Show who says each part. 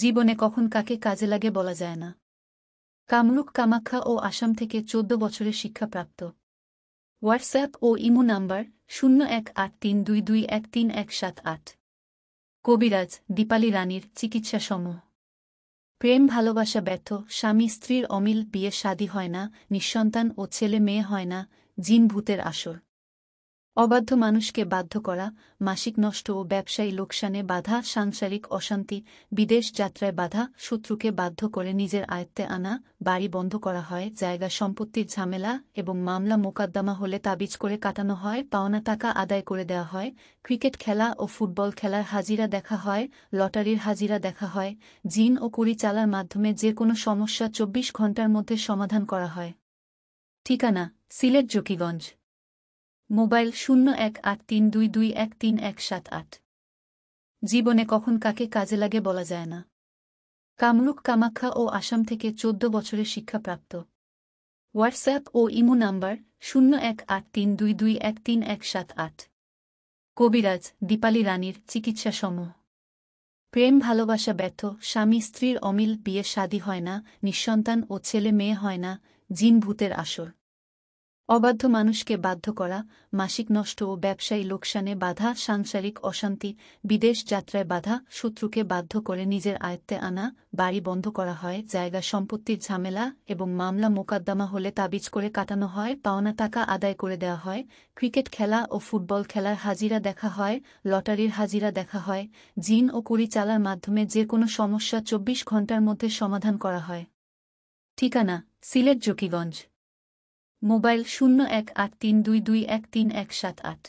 Speaker 1: জীবনে কখন কাকে কাজে লাগে বলা যায় না কামরূপ কামাখ্যা ও আসাম থেকে চোদ্দ বছরের শিক্ষাপ্রাপ্ত হোয়াটসঅ্যাপ ও ইমো নাম্বার শূন্য এক আট তিন দুই দুই এক তিন এক সাত আট কবিরাজ দীপালি রানীর চিকিৎসা সমূহ প্রেম ভালোবাসা ব্যর্থ স্বামী স্ত্রীর অমিল বিয়ে শাদী হয় না নিঃসন্তান ও ছেলে মেয়ে হয় না জিন ভূতের আসর অবাধ্য মানুষকে বাধ্য করা মাসিক নষ্ট ও ব্যবসায়ী লোকসানে বাধা সাংসারিক অশান্তি বিদেশ যাত্রায় বাধা শত্রুকে বাধ্য করে নিজের আয়ত্তে আনা বাড়ি বন্ধ করা হয় জায়গা সম্পত্তির ঝামেলা এবং মামলা মোকদ্দমা হলে তাবিজ করে কাটানো হয় পাওনা টাকা আদায় করে দেওয়া হয় ক্রিকেট খেলা ও ফুটবল খেলার হাজিরা দেখা হয় লটারির হাজিরা দেখা হয় জিন ও কুড়ি চালার মাধ্যমে যে কোনো সমস্যা চব্বিশ ঘন্টার মধ্যে সমাধান করা হয় ঠিকানা সিলেট জকিগঞ্জ মোবাইল শূন্য এক আট তিন দুই দুই এক তিন এক সাত আট জীবনে কখন কাকে কাজে লাগে বলা যায় না কামরূপ কামাখ্যা ও আসাম থেকে চোদ্দ বছরের শিক্ষাপ্রাপ্ত হোয়াটসঅ্যাপ ও ইমো নাম্বার শূন্য এক আট তিন দুই দুই এক তিন এক সাত আট কবিরাজ দীপালি রানীর চিকিৎসা সমূহ প্রেম ভালোবাসা ব্যর্থ স্বামী স্ত্রীর অমিল বিয়ে শাদী হয় না নিঃসন্তান ও ছেলে মেয়ে হয় না জিন ভূতের আসর অবাধ্য মানুষকে বাধ্য করা মাসিক নষ্ট ও ব্যবসায়ী লোকসানে বাধা সাংসারিক অশান্তি বিদেশ যাত্রায় বাধা শত্রুকে বাধ্য করে নিজের আয়ত্তে আনা বাড়ি বন্ধ করা হয় জায়গা সম্পত্তির ঝামেলা এবং মামলা মোকদ্দমা হলে তাবিজ করে কাটানো হয় পাওনা টাকা আদায় করে দেওয়া হয় ক্রিকেট খেলা ও ফুটবল খেলার হাজিরা দেখা হয় লটারির হাজিরা দেখা হয় জিন ও কুড়ি চালার মাধ্যমে যে কোনো সমস্যা চব্বিশ ঘন্টার মধ্যে সমাধান করা হয় ঠিকানা সিলেট জকিগঞ্জ মোবাইল শূন্য এক আট তিন দুই দুই এক তিন এক সাত আট